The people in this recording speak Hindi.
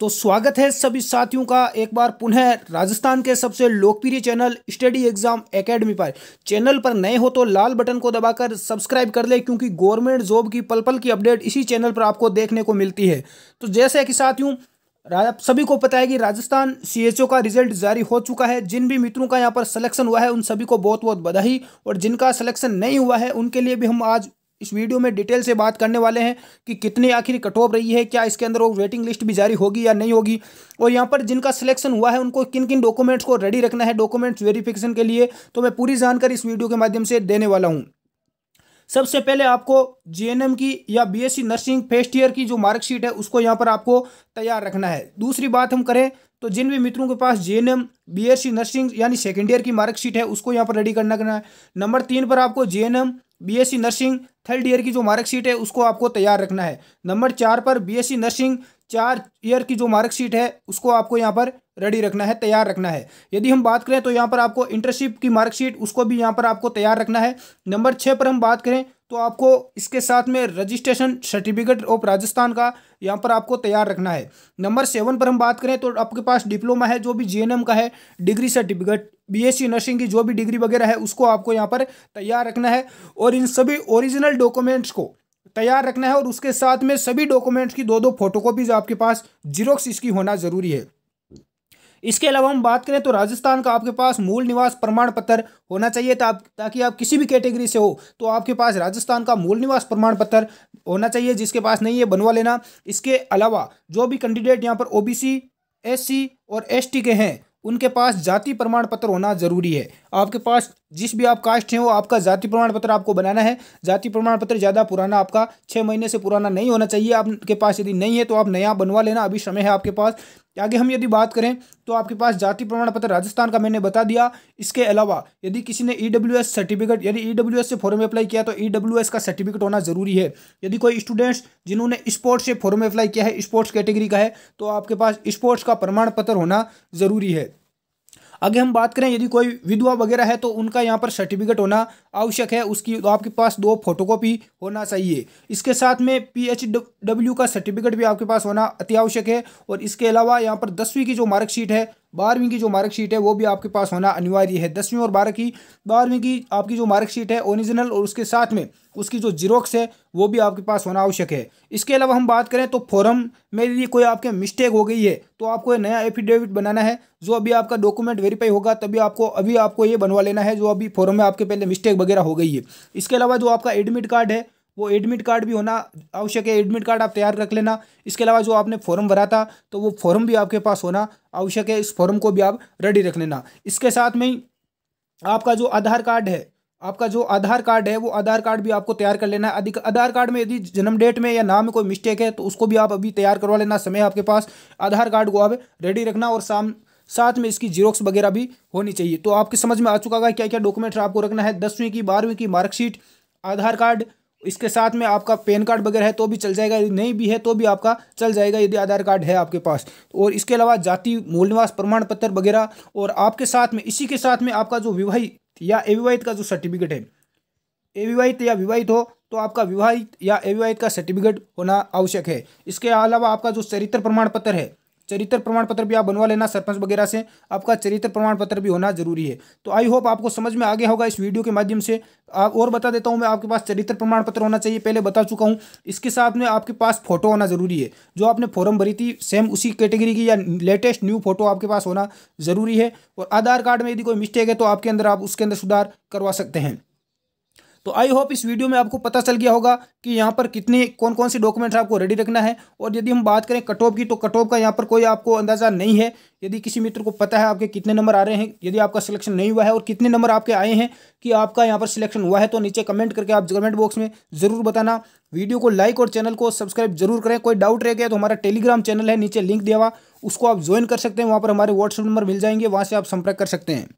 तो स्वागत है सभी साथियों का एक बार पुनः राजस्थान के सबसे लोकप्रिय चैनल स्टडी एग्जाम एकेडमी पर चैनल पर नए हो तो लाल बटन को दबाकर सब्सक्राइब कर ले क्योंकि गवर्नमेंट जॉब की पल पल की अपडेट इसी चैनल पर आपको देखने को मिलती है तो जैसे कि साथियों आप सभी को पता है कि राजस्थान सीएचओ का रिजल्ट जारी हो चुका है जिन भी मित्रों का यहाँ पर सिलेक्शन हुआ है उन सभी को बहुत बहुत बधाई और जिनका सिलेक्शन नहीं हुआ है उनके लिए भी हम आज इस वीडियो में डिटेल से बात करने वाले हैं कि कितनी आखिरी कट ऑफ रही है क्या इसके अंदर वो वेटिंग लिस्ट भी जारी होगी या नहीं होगी और यहाँ पर जिनका सिलेक्शन हुआ है उनको किन किन डॉक्यूमेंट्स को रेडी रखना है डॉक्यूमेंट्स वेरिफिकेशन के लिए तो मैं पूरी जानकारी इस वीडियो के माध्यम से देने वाला हूँ सबसे पहले आपको जे की या बीएससी नर्सिंग फर्स्ट ईयर की जो मार्कशीट है उसको यहाँ पर आपको तैयार रखना है दूसरी बात हम करें तो जिन भी मित्रों के पास जे एस सी नर्सिंग यानी सेकेंड ईयर की मार्कशीट है उसको यहाँ पर रेडी करना करना है नंबर तीन पर आपको M BSc nursing third year की जो मार्कशीट है उसको आपको तैयार रखना है नंबर चार पर बीएससी नर्सिंग चार ईयर की जो मार्कशीट है उसको आपको यहाँ पर रेडी रखना है तैयार रखना है यदि हम बात करें तो यहाँ पर आपको इंटर्नशिप की मार्कशीट उसको भी यहाँ पर आपको तैयार रखना है नंबर छः पर हम बात करें तो आपको इसके साथ में रजिस्ट्रेशन सर्टिफिकेट ऑफ राजस्थान का यहाँ पर आपको तैयार रखना है नंबर सेवन पर हम बात करें तो आपके पास डिप्लोमा है जो भी जीएनएम का है डिग्री सर्टिफिकेट बीएससी नर्सिंग की जो भी डिग्री वगैरह है उसको आपको यहाँ पर तैयार रखना है और इन सभी ओरिजिनल डॉक्यूमेंट्स को तैयार रखना है और उसके साथ में सभी डॉक्यूमेंट्स की दो दो फोटोकॉपीज आपके पास जीरोक्स इसकी होना जरूरी है इसके अलावा हम बात करें तो राजस्थान का आपके पास मूल निवास प्रमाण पत्र होना चाहिए ताकि आप किसी भी कैटेगरी से हो तो आपके पास राजस्थान का मूल निवास प्रमाण पत्र होना चाहिए जिसके पास नहीं है बनवा लेना इसके अलावा जो भी कैंडिडेट यहाँ पर ओबीसी एससी और एसटी के हैं उनके पास जाति प्रमाण पत्र होना ज़रूरी है आपके पास जिस भी आप कास्ट हैं वो आपका जाति प्रमाण पत्र आपको बनाना है जाति प्रमाण पत्र ज़्यादा पुराना आपका छः महीने से पुराना नहीं होना चाहिए आपके पास यदि नहीं है तो आप नया बनवा लेना अभी समय है आपके पास आगे हम यदि बात करें तो आपके पास जाति प्रमाण पत्र राजस्थान का मैंने बता दिया इसके अलावा यदि किसी ने ई सर्टिफिकेट यदि ई से फॉर्म में अप्लाई किया तो ई e का सर्टिफिकेट होना जरूरी है यदि कोई स्टूडेंट्स जिन्होंने स्पोर्ट्स से फॉर्म में अप्लाई किया है स्पोर्ट्स कैटेगरी का है तो आपके पास स्पोर्ट्स का प्रमाण पत्र होना जरूरी है आगे हम बात करें यदि कोई विधवा वगैरह है तो उनका यहाँ पर सर्टिफिकेट होना आवश्यक है उसकी तो आपके पास दो फोटोकॉपी होना चाहिए इसके साथ में पीएचडब्ल्यू का सर्टिफिकेट भी आपके पास होना अति आवश्यक है और इसके अलावा यहाँ पर दसवीं की जो मार्कशीट है बारहवीं की जो मार्कशीट है वो भी आपके पास होना अनिवार्य है दसवीं और बारह की बारहवीं की आपकी जो मार्कशीट है ओरिजिनल और उसके साथ में उसकी जो जीरोक्स है वो भी आपके पास होना आवश्यक है इसके अलावा हम बात करें तो फॉरम में यदि कोई आपके मिस्टेक हो गई है तो आपको नया एफिडेविट बनाना है जो अभी आपका डॉक्यूमेंट वेरीफाई होगा तभी आपको अभी आपको ये बनवा लेना है जो अभी फॉरम में आपके पहले मिस्टेक वगैरह हो गई है इसके अलावा जो आपका एडमिट कार्ड है वो एडमिट कार्ड भी होना आवश्यक है एडमिट कार्ड आप तैयार रख लेना इसके अलावा जो आपने फॉर्म भरा था तो वो फॉर्म भी आपके पास होना आवश्यक है इस फॉर्म को भी आप रेडी रख लेना इसके साथ में ही आपका जो आधार कार्ड है आपका जो आधार कार्ड है वो आधार कार्ड भी आपको तैयार कर लेना है आधार कार्ड में यदि जन्म डेट में या नाम में कोई मिस्टेक है तो उसको भी आप अभी तैयार करवा लेना समय आपके पास आधार कार्ड को आप रेडी रखना और शाम साथ में इसकी जीरोक्स वगैरह भी होनी चाहिए तो आपके समझ में आ चुका होगा क्या क्या डॉक्यूमेंट आपको रखना है दसवीं की बारहवीं की मार्कशीट आधार कार्ड इसके साथ में आपका पैन कार्ड वगैरह है तो भी चल जाएगा यदि नहीं भी है तो भी आपका चल जाएगा यदि आधार कार्ड है आपके पास और इसके अलावा जाति मूल निवास प्रमाण पत्र वगैरह और आपके साथ में इसी के साथ में आपका जो विवाहित या अविवाहित का जो सर्टिफिकेट है अविवाहित या विवाहित हो तो आपका विवाहित या अविवाहित का सर्टिफिकेट होना आवश्यक है इसके अलावा आपका जो चरित्र प्रमाण पत्र है चरित्र प्रमाण पत्र भी आप बनवा लेना सरपंच वगैरह से आपका चरित्र प्रमाण पत्र भी होना जरूरी है तो आई होप आपको समझ में आ गया होगा इस वीडियो के माध्यम से आप और बता देता हूँ मैं आपके पास चरित्र प्रमाण पत्र होना चाहिए पहले बता चुका हूँ इसके साथ में आपके पास फोटो होना जरूरी है जो आपने फॉर्म भरी थी सेम उसी कैटेगरी की या लेटेस्ट न्यू फोटो आपके पास होना जरूरी है और आधार कार्ड में यदि कोई मिस्टेक है तो आपके अंदर आप उसके अंदर सुधार करवा सकते हैं तो आई होप इस वीडियो में आपको पता चल गया होगा कि यहाँ पर कितने कौन कौन से डॉक्यूमेंट्स आपको रेडी रखना है और यदि हम बात करें कटॉप की तो कटॉप का यहाँ पर कोई आपको अंदाजा नहीं है यदि किसी मित्र को पता है आपके कितने नंबर आ रहे हैं यदि आपका सिलेक्शन नहीं हुआ है और कितने नंबर आपके आए हैं कि आपका यहाँ पर सिलेक्शन हुआ है तो नीचे कमेंट करके आप कमेंट बॉक्स में ज़रूर बताना वीडियो को लाइक और चैनल को सब्सक्राइब जरूर करें कोई डाउट रह गया तो हमारा टेलीग्राम चैनल है नीचे लिंक दिया हुआ उसको आप ज्वाइन कर सकते हैं वहाँ पर हमारे व्हाट्सअप नंबर मिल जाएंगे वहाँ से आप संपर्क कर सकते हैं